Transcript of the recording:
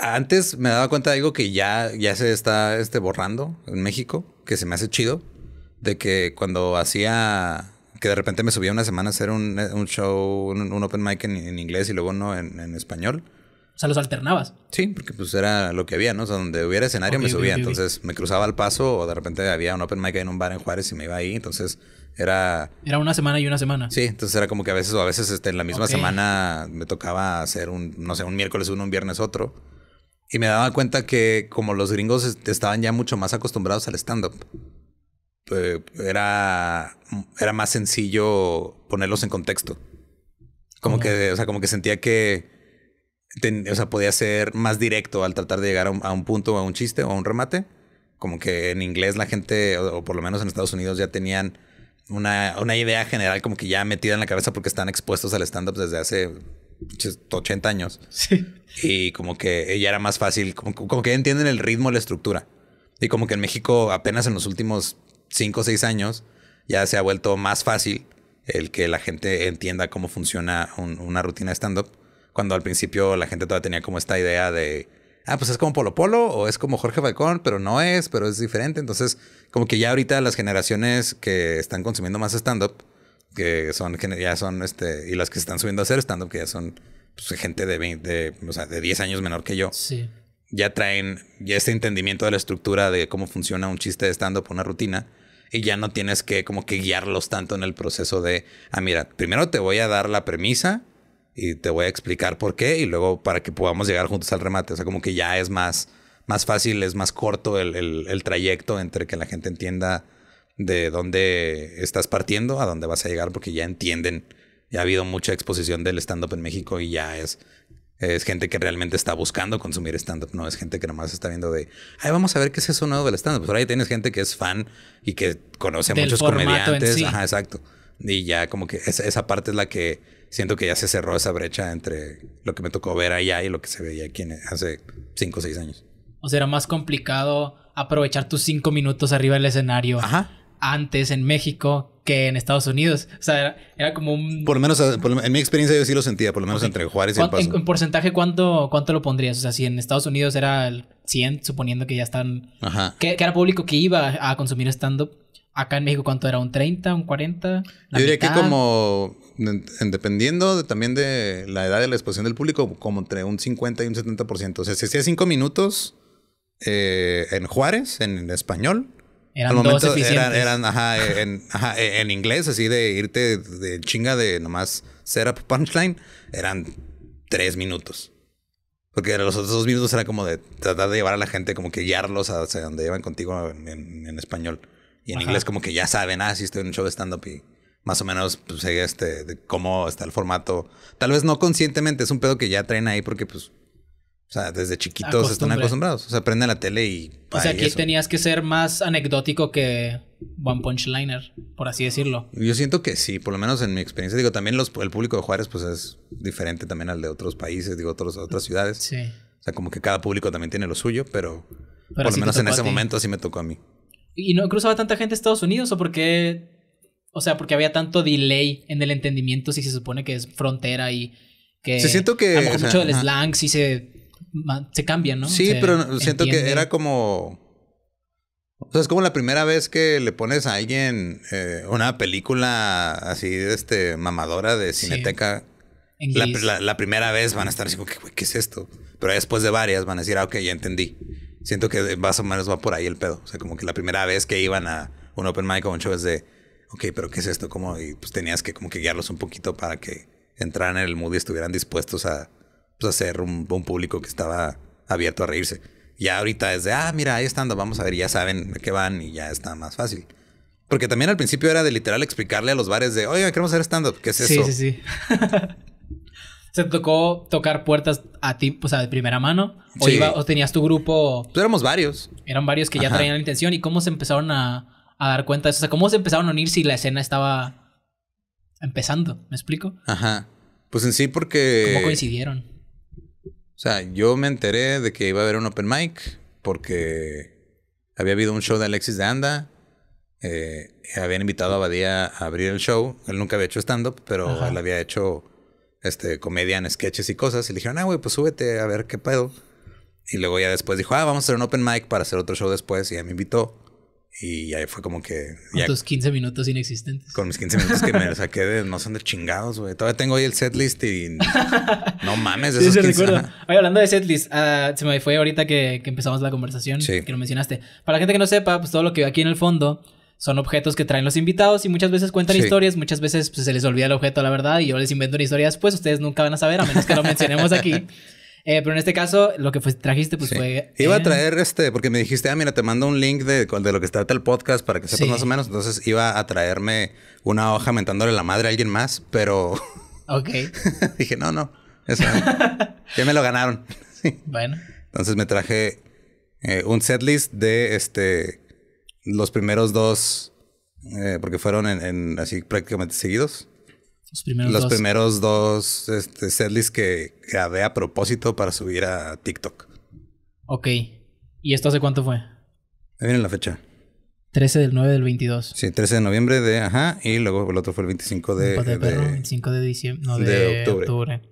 Antes me daba cuenta de algo que ya, ya se está este, borrando en México, que se me hace chido, de que cuando hacía, que de repente me subía una semana a hacer un, un show, un, open mic en, inglés y luego no en, español. O sea, los alternabas. Sí, porque pues era lo que había, ¿no? O sea, donde hubiera escenario me subía, entonces me cruzaba al paso o de repente había un open mic en un bar en Juárez y me iba ahí, entonces era. Era una semana y una semana. Sí, entonces era como que a veces, o a veces este, en la misma semana me tocaba hacer un, no sé, un miércoles uno, un viernes otro. Y me daba cuenta que como los gringos este, estaban ya mucho más acostumbrados al stand-up, eh, era, era más sencillo ponerlos en contexto. Como que, o sea, como que sentía que o sea, podía ser más directo al tratar de llegar a un, punto, a un chiste o a un remate. Como que en inglés la gente, o por lo menos en Estados Unidos, ya tenían una, una, idea general como que ya metida en la cabeza porque están expuestos al stand-up desde hace 80 años. Sí. Y como que ya era más fácil, como, que entienden el ritmo, la estructura. Y como que en México apenas en los últimos 5 o 6 años ya se ha vuelto más fácil el que la gente entienda cómo funciona una rutina de stand-up. Cuando al principio la gente todavía tenía como esta idea de ah, pues es como Polo Polo o es como Jorge Falcón, pero no es, pero es diferente. Entonces, como que ya ahorita las generaciones que están consumiendo más stand-up, que son, ya son, este, y las que están subiendo a hacer stand-up, que ya son pues, gente de de, 10 años menor que yo. Ya traen ya este entendimiento de la estructura de cómo funciona un chiste de stand-up, una rutina y ya no tienes que como que guiarlos tanto en el proceso de, ah, mira, primero te voy a dar la premisa y te voy a explicar por qué y luego para que podamos llegar juntos al remate. O sea, como que ya es más, más fácil, es más corto el, trayecto entre que la gente entienda de dónde estás partiendo a dónde vas a llegar porque ya entienden. Ya ha habido mucha exposición del stand-up en México y ya es, es gente que realmente está buscando consumir stand-up. No es gente que nomás está viendo de, ay, vamos a ver qué es eso nuevo del stand-up. Ahora pues ahí tienes gente que es fan y que conoce a muchos comediantes. Ajá, exacto. Y ya como que esa, esa parte es la que siento que ya se cerró esa brecha entre lo que me tocó ver allá y lo que se veía aquí hace 5 o 6 años. O sea, era más complicado aprovechar tus 5 minutos arriba del escenario antes en México que en Estados Unidos. O sea, era, como un... Por lo menos, en mi experiencia yo sí lo sentía, por lo menos entre Juárez y el Paso. En, porcentaje, ¿cuánto, ¿cuánto lo pondrías? O sea, si en Estados Unidos era el 100, suponiendo que ya están... que era público que iba a consumir stand-up acá en México, ¿cuánto era? ¿Un 30, un 40? Yo diría que como, dependiendo también de la edad de la exposición del público, como entre un 50 y un 70%. O sea, si hacía cinco minutos eh, en Juárez, en, español, eran Al momento dos eran, ajá, en, inglés, así de irte de chinga de nomás setup punchline, eran tres minutos. Porque los otros dos minutos era como de tratar de llevar a la gente, como que guiarlos hacia donde llevan contigo en español. Y en inglés como que ya saben, ah, sí estoy en un show de stand-up y más o menos pues, sé este, de cómo está el formato. Tal vez no conscientemente, es un pedo que ya traen ahí porque pues, o sea, desde chiquitos están acostumbrados. O sea, prenden la tele y... O sea, aquí tenías que ser más anecdótico que One Punch Liner, por así decirlo. Yo siento que sí, por lo menos en mi experiencia. Digo, también los, el público de Juárez pues es diferente también al de otros países, digo, otros, otras ciudades. Sí. O sea, como que cada público también tiene lo suyo, pero, por lo menos en ese momento así me tocó a mí. ¿Y no cruzaba tanta gente a Estados Unidos o por qué? O sea, porque había tanto delay en el entendimiento si se supone que es frontera y que... siento que... mucho del slang sí se, se cambia, ¿no? Sí, pero siento que era como... O sea, es como la primera vez que le pones a alguien eh, una película así, este, mamadora de cineteca. La, primera vez van a estar así como, ¿qué es esto? Pero después de varias van a decir, ah, ok, ya entendí. Siento que más o menos va por ahí el pedo. O sea, como que la primera vez que iban a un open mic o un show es de, ok, pero ¿qué es esto? Como, y pues tenías que como que guiarlos un poquito para que entraran en el mood y estuvieran dispuestos a hacer pues, un, público que estaba abierto a reírse. Y ahorita es de, ah, mira, ahí estando. vamos a ver, ya saben de qué van y ya está más fácil. Porque también al principio era de literal explicarle a los bares de, Oye, queremos hacer stand-up, ¿qué es eso? Sí, sí, sí. ¿Se tocó tocar puertas a ti, o sea, de primera mano? ¿O, o tenías tu grupo? Pues éramos varios. Eran varios que ya traían la intención. ¿Y cómo se empezaron a, dar cuenta de eso? O sea, ¿cómo se empezaron a unir si la escena estaba empezando? ¿Me explico? Ajá. Pues en sí porque... ¿Cómo coincidieron? O sea, yo me enteré de que iba a haber un open mic porque había habido un show de Alexis de Anda. Eh, habían invitado a Badía a abrir el show. Él nunca había hecho stand-up, pero él había hecho este, comedia en sketches y cosas. Y le dijeron, ah, güey, pues súbete a ver qué pedo. Y luego ya después dijo, ah, vamos a hacer un open mic para hacer otro show después. Y ya me invitó. Y ahí fue como que... Ya, con tus 15 minutos inexistentes. Con mis 15 minutos que me saqué de... No son de chingados, güey. Todavía tengo ahí el setlist y... No mames, esos sí, se 15, Oye, hablando de setlist, ah, se me fue ahorita que, empezamos la conversación. Que lo mencionaste. Para la gente que no sepa, pues todo lo que aquí en el fondo son objetos que traen los invitados y muchas veces cuentan historias, muchas veces pues, se les olvida el objeto, la verdad, y yo les invento una historia después, ustedes nunca van a saber, a menos que lo mencionemos aquí. Eh, pero en este caso, lo que fue, trajiste, pues fue. Iba a traer este, porque me dijiste, ah, mira, te mando un link de, de lo que trata el podcast para que sepas más o menos. Entonces iba a traerme una hoja mentándole la madre a alguien más, pero. Ok. Dije, no, no. Eso. ya me lo ganaron. bueno. Entonces me traje eh, un setlist de este los primeros dos, eh, porque fueron en, así prácticamente seguidos. Los primeros los dos. Primeros dos este, setlists que grabé a propósito para subir a TikTok. Ok. ¿Y esto hace cuánto fue? Ahí viene la fecha. 13 del 9 del 22. Sí, 13 de noviembre de, ajá, y luego el otro fue el 25 de... de, de 25 de diciembre, no, de, octubre.